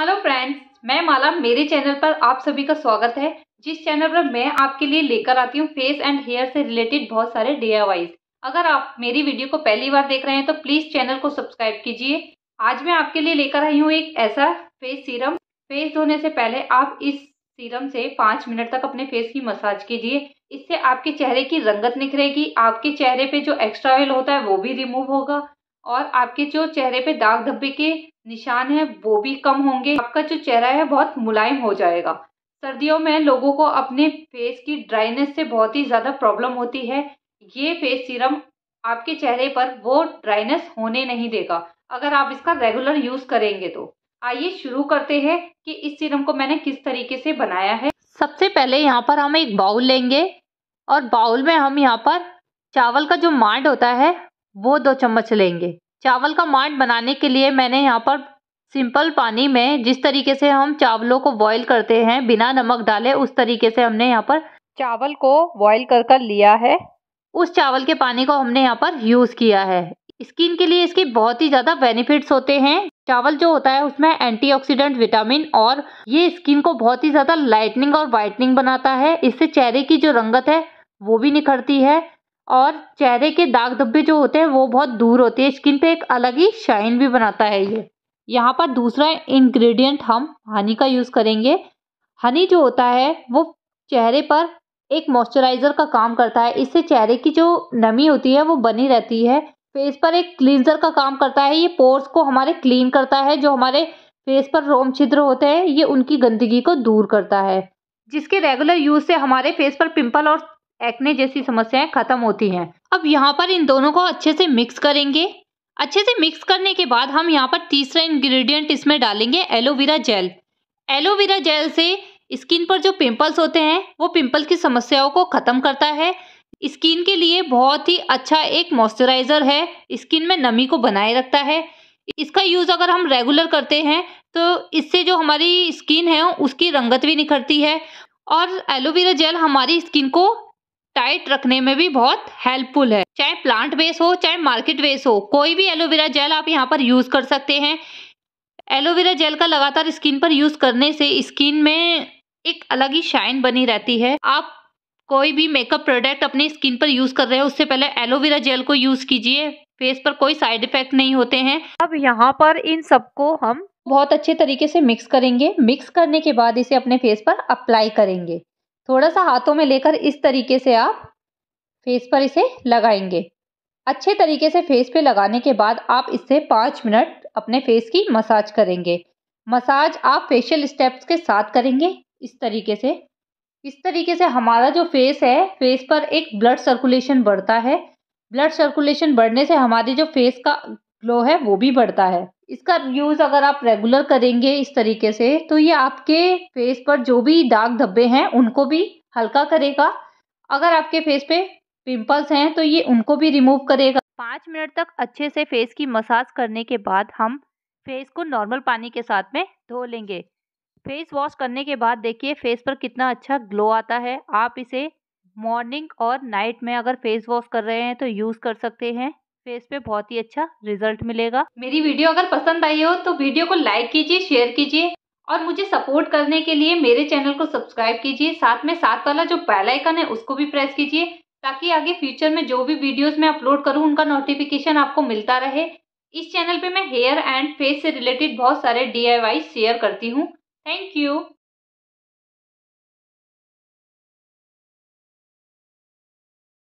hello friends मैं माला मेरे channel पर आप सभी का स्वागत है जिस चैनल पर मैं आपके लिए लेकर आती हूँ फेस एंड हेयर से रिलेटेड बहुत सारे डी अगर आप मेरी वीडियो को पहली बार देख रहे हैं तो प्लीज चैनल को सब्सक्राइब कीजिए आज मैं आपके लिए लेकर आई हूँ एक ऐसा फेस सीरम फेस धोने से पहले आप इस सीरम से पाँच मिनट तक अपने फेस की मसाज कीजिए इससे आपके चेहरे की रंगत निखरेगी आपके चेहरे पे जो एक्स्ट्रा ऑयल होता है वो भी रिमूव होगा और आपके जो चेहरे पे दाग धब्बे के निशान है वो भी कम होंगे आपका जो चेहरा है बहुत मुलायम हो जाएगा सर्दियों में लोगों को अपने फेस की ड्राइनेस से बहुत ही ज़्यादा प्रॉब्लम होती है ये फेस सीरम आपके चेहरे पर वो ड्राइनेस होने नहीं देगा अगर आप इसका रेगुलर यूज़ करेंगे तो आइए शुरू करते हैं कि इस सीरम को मैंने किस तरीके से बनाया है सबसे पहले यहाँ पर हम एक बाउल लेंगे और बाउल में हम यहाँ पर चावल का जो मांड होता है वो दो चम्मच लेंगे चावल का माट बनाने के लिए मैंने यहाँ पर सिंपल पानी में जिस तरीके से हम चावलों को बॉईल करते हैं बिना नमक डाले उस तरीके से हमने यहाँ पर चावल को बॉईल कर कर लिया है उस चावल के पानी को हमने यहाँ पर यूज़ किया है स्किन के लिए इसके बहुत ही ज़्यादा बेनिफिट्स होते हैं चावल जो होता है उसमें एंटीऑक्सीडेंट विटामिन और ये स्किन को बहुत ही ज़्यादा लाइटनिंग और वाइटनिंग बनाता है इससे चेहरे की जो रंगत है वो भी निखरती है और चेहरे के दाग धब्बे जो होते हैं वो बहुत दूर होते हैं स्किन पे एक अलग ही शाइन भी बनाता है ये यहाँ पर दूसरा इंग्रेडिएंट हम हनी का यूज़ करेंगे हनी जो होता है वो चेहरे पर एक मॉइस्चराइज़र का काम करता है इससे चेहरे की जो नमी होती है वो बनी रहती है फेस पर एक क्लींजर का काम करता है ये पोर्स को हमारे क्लीन करता है जो हमारे फेस पर रोम छिद्र होते हैं ये उनकी गंदगी को दूर करता है जिसके रेगुलर यूज़ से हमारे फेस पर पिंपल और एक्ने जैसी समस्याएं खत्म होती हैं अब यहाँ पर इन दोनों को अच्छे से मिक्स करेंगे अच्छे से मिक्स करने के बाद हम यहाँ पर तीसरा इंग्रेडिएंट इसमें डालेंगे एलोवेरा जेल एलोवेरा जेल से स्किन पर जो पिंपल्स होते हैं वो पिंपल की समस्याओं को ख़त्म करता है स्किन के लिए बहुत ही अच्छा एक मॉइस्चराइज़र है स्किन में नमी को बनाए रखता है इसका यूज़ अगर हम रेगुलर करते हैं तो इससे जो हमारी स्किन है उसकी रंगत भी निखरती है और एलोवेरा जेल हमारी स्किन को टाइट रखने में भी बहुत हेल्पफुल है चाहे प्लांट बेस हो चाहे मार्केट बेस हो कोई भी एलोवेरा जेल आप यहाँ पर यूज़ कर सकते हैं एलोवेरा जेल का लगातार स्किन पर यूज़ करने से स्किन में एक अलग ही शाइन बनी रहती है आप कोई भी मेकअप प्रोडक्ट अपने स्किन पर यूज़ कर रहे हैं उससे पहले एलोवेरा जेल को यूज़ कीजिए फेस पर कोई साइड इफेक्ट नहीं होते हैं अब यहाँ पर इन सबको हम बहुत अच्छे तरीके से मिक्स करेंगे मिक्स करने के बाद इसे अपने फेस पर अप्लाई करेंगे थोड़ा सा हाथों में लेकर इस तरीके से आप फेस पर इसे लगाएंगे अच्छे तरीके से फेस पे लगाने के बाद आप इससे पाँच मिनट अपने फेस की मसाज करेंगे मसाज आप फेशियल स्टेप्स के साथ करेंगे इस तरीके से इस तरीके से हमारा जो फेस है फेस पर एक ब्लड सर्कुलेशन बढ़ता है ब्लड सर्कुलेशन बढ़ने से हमारी जो फेस का ग्लो है वो भी बढ़ता है इसका यूज़ अगर आप रेगुलर करेंगे इस तरीके से तो ये आपके फेस पर जो भी दाग धब्बे हैं उनको भी हल्का करेगा अगर आपके फेस पे पिंपल्स हैं तो ये उनको भी रिमूव करेगा पाँच मिनट तक अच्छे से फेस की मसाज करने के बाद हम फेस को नॉर्मल पानी के साथ में धो लेंगे फेस वॉश करने के बाद देखिए फेस पर कितना अच्छा ग्लो आता है आप इसे मॉर्निंग और नाइट में अगर फेस वॉश कर रहे हैं तो यूज़ कर सकते हैं फेस पे बहुत ही अच्छा रिजल्ट मिलेगा मेरी वीडियो अगर पसंद आई हो तो वीडियो को लाइक कीजिए शेयर कीजिए और मुझे सपोर्ट करने के लिए मेरे चैनल को सब्सक्राइब कीजिए साथ में साथ वाला जो बेल आइकन है उसको भी प्रेस कीजिए ताकि आगे फ्यूचर में जो भी वीडियोस मैं अपलोड करूं उनका नोटिफिकेशन आपको मिलता रहे इस चैनल पे मैं हेयर एंड फेस से रिलेटेड बहुत सारे डी शेयर करती हूँ थैंक यू